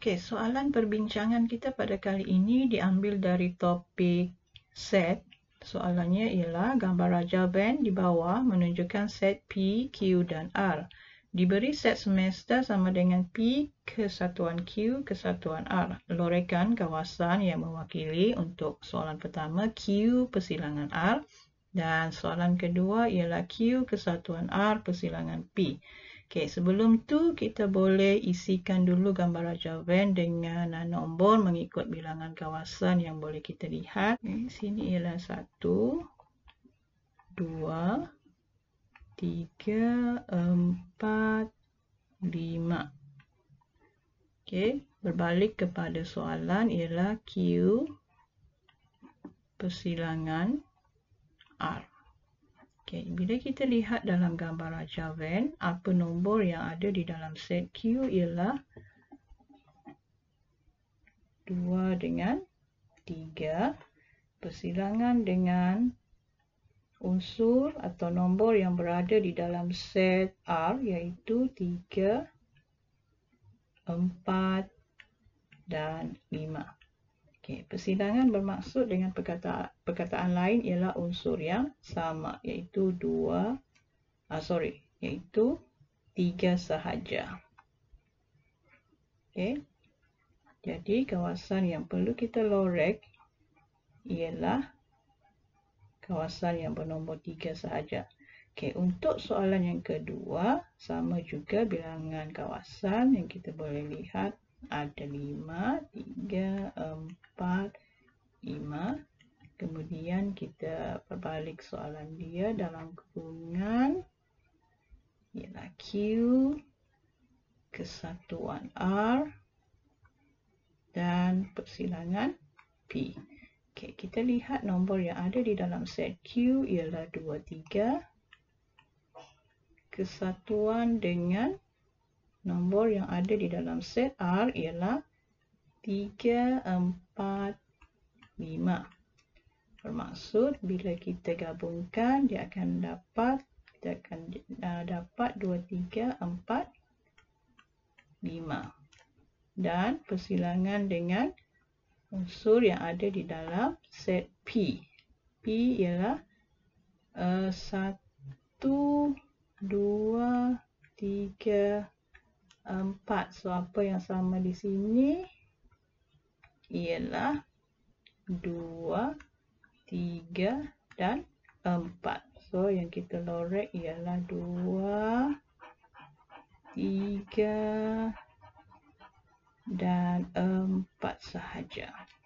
Okey, soalan perbincangan kita pada kali ini diambil dari topik set. Soalannya ialah gambar raja band di bawah menunjukkan set P, Q dan R. Diberi set semester sama dengan P kesatuan Q kesatuan R. Lorekan kawasan yang mewakili untuk soalan pertama Q persilangan R dan soalan kedua ialah Q kesatuan R persilangan P. Okey, sebelum tu kita boleh isikan dulu gambar Raja Van dengan nombor mengikut bilangan kawasan yang boleh kita lihat. Okay, sini ialah 1, 2, 3, 4, 5. Okey, berbalik kepada soalan ialah Q persilangan R. Okay, bila kita lihat dalam gambar Raja apa nombor yang ada di dalam set Q ialah 2 dengan 3 bersilangan dengan unsur atau nombor yang berada di dalam set R iaitu 3, 4 dan 5. Okay. Persilangan bermaksud dengan perkataan, perkataan lain ialah unsur yang sama iaitu dua, uh, sorry, iaitu tiga sahaja. Okay. Jadi kawasan yang perlu kita lorek ialah kawasan yang bernombor tiga sahaja. Okay, untuk soalan yang kedua, sama juga bilangan kawasan yang kita boleh lihat ada 5, 3, 4, 5. Kemudian kita perbalik soalan dia dalam kurungan. Ialah Q kesatuan R dan persilangan P. Okay, kita lihat nombor yang ada di dalam set Q ialah 2, 3. Kesatuan dengan 3. Nombor yang ada di dalam set R ialah 3, 4, 5. Bermaksud bila kita gabungkan dia akan dapat kita akan uh, dapat 2, 3, 4, 5. Dan persilangan dengan unsur yang ada di dalam set P. P ialah uh, 1, 2, 3, 4. Empat. so apa yang sama di sini ialah dua, tiga dan empat. so yang kita lorek ialah dua, tiga dan empat sahaja